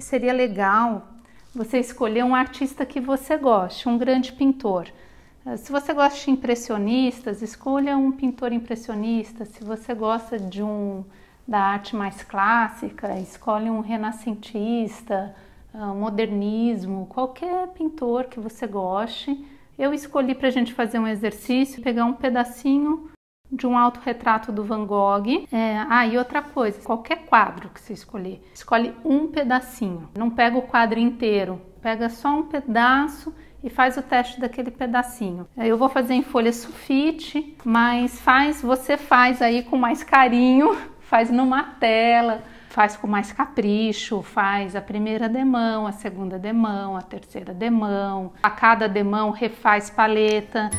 Seria legal você escolher um artista que você goste, um grande pintor. Eh, se você gosta de impressionistas, escolha um pintor impressionista. Se você gosta de um da arte mais clássica, escolhe um renascentista, eh, um modernismo, qualquer pintor que você goste. Eu escolhi para a gente fazer um exercício, pegar um pedacinho de um autorretrato do Van Gogh. É, ah, e outra coisa, qualquer quadro que você escolher, escolhe um pedacinho. Não pega o quadro inteiro, pega só um pedaço e faz o teste daquele pedacinho. É, eu vou fazer em folha sulfite, mas faz, você faz aí com mais carinho, faz numa tela, faz com mais capricho, faz a primeira demão, a segunda demão, a terceira demão, a cada demão refaz paleta.